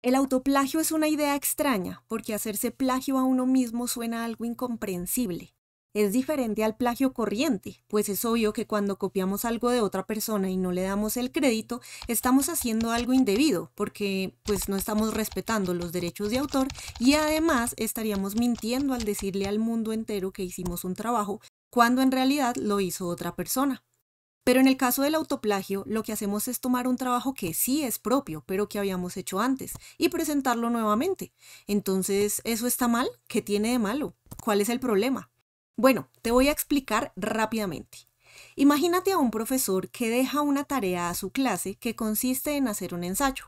El autoplagio es una idea extraña, porque hacerse plagio a uno mismo suena algo incomprensible. Es diferente al plagio corriente, pues es obvio que cuando copiamos algo de otra persona y no le damos el crédito, estamos haciendo algo indebido, porque pues no estamos respetando los derechos de autor y además estaríamos mintiendo al decirle al mundo entero que hicimos un trabajo, cuando en realidad lo hizo otra persona. Pero en el caso del autoplagio, lo que hacemos es tomar un trabajo que sí es propio, pero que habíamos hecho antes, y presentarlo nuevamente. Entonces, ¿eso está mal? ¿Qué tiene de malo? ¿Cuál es el problema? Bueno, te voy a explicar rápidamente. Imagínate a un profesor que deja una tarea a su clase que consiste en hacer un ensayo.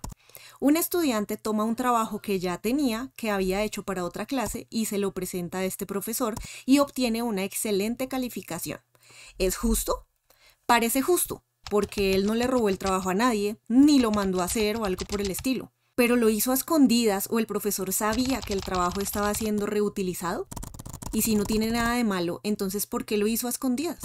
Un estudiante toma un trabajo que ya tenía, que había hecho para otra clase, y se lo presenta a este profesor y obtiene una excelente calificación. ¿Es justo? Parece justo, porque él no le robó el trabajo a nadie, ni lo mandó a hacer o algo por el estilo. Pero lo hizo a escondidas o el profesor sabía que el trabajo estaba siendo reutilizado. Y si no tiene nada de malo, entonces ¿por qué lo hizo a escondidas?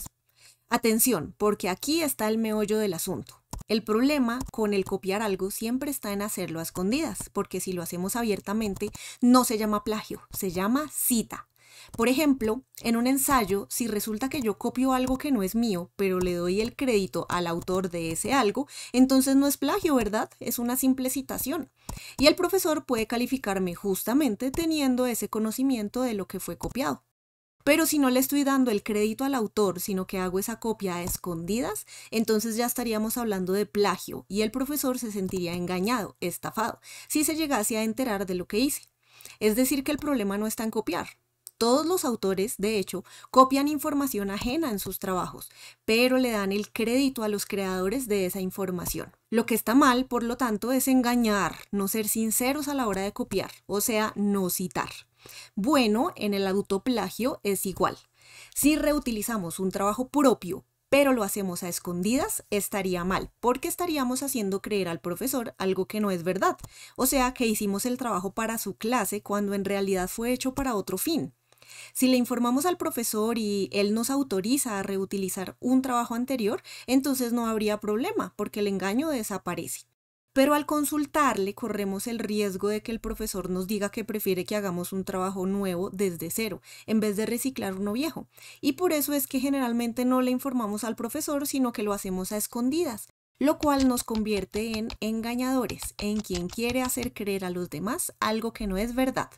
Atención, porque aquí está el meollo del asunto. El problema con el copiar algo siempre está en hacerlo a escondidas, porque si lo hacemos abiertamente no se llama plagio, se llama cita. Por ejemplo, en un ensayo, si resulta que yo copio algo que no es mío, pero le doy el crédito al autor de ese algo, entonces no es plagio, ¿verdad? Es una simple citación. Y el profesor puede calificarme justamente teniendo ese conocimiento de lo que fue copiado. Pero si no le estoy dando el crédito al autor, sino que hago esa copia a escondidas, entonces ya estaríamos hablando de plagio y el profesor se sentiría engañado, estafado, si se llegase a enterar de lo que hice. Es decir, que el problema no está en copiar, todos los autores, de hecho, copian información ajena en sus trabajos, pero le dan el crédito a los creadores de esa información. Lo que está mal, por lo tanto, es engañar, no ser sinceros a la hora de copiar, o sea, no citar. Bueno, en el autoplagio es igual. Si reutilizamos un trabajo propio, pero lo hacemos a escondidas, estaría mal, porque estaríamos haciendo creer al profesor algo que no es verdad, o sea, que hicimos el trabajo para su clase cuando en realidad fue hecho para otro fin. Si le informamos al profesor y él nos autoriza a reutilizar un trabajo anterior, entonces no habría problema porque el engaño desaparece. Pero al consultarle corremos el riesgo de que el profesor nos diga que prefiere que hagamos un trabajo nuevo desde cero, en vez de reciclar uno viejo. Y por eso es que generalmente no le informamos al profesor, sino que lo hacemos a escondidas, lo cual nos convierte en engañadores, en quien quiere hacer creer a los demás algo que no es verdad.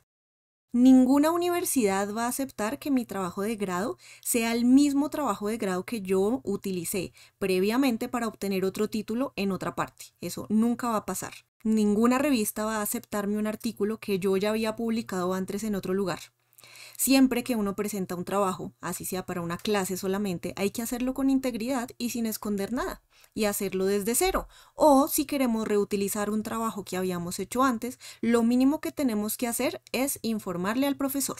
Ninguna universidad va a aceptar que mi trabajo de grado sea el mismo trabajo de grado que yo utilicé previamente para obtener otro título en otra parte. Eso nunca va a pasar. Ninguna revista va a aceptarme un artículo que yo ya había publicado antes en otro lugar. Siempre que uno presenta un trabajo, así sea para una clase solamente, hay que hacerlo con integridad y sin esconder nada, y hacerlo desde cero. O si queremos reutilizar un trabajo que habíamos hecho antes, lo mínimo que tenemos que hacer es informarle al profesor.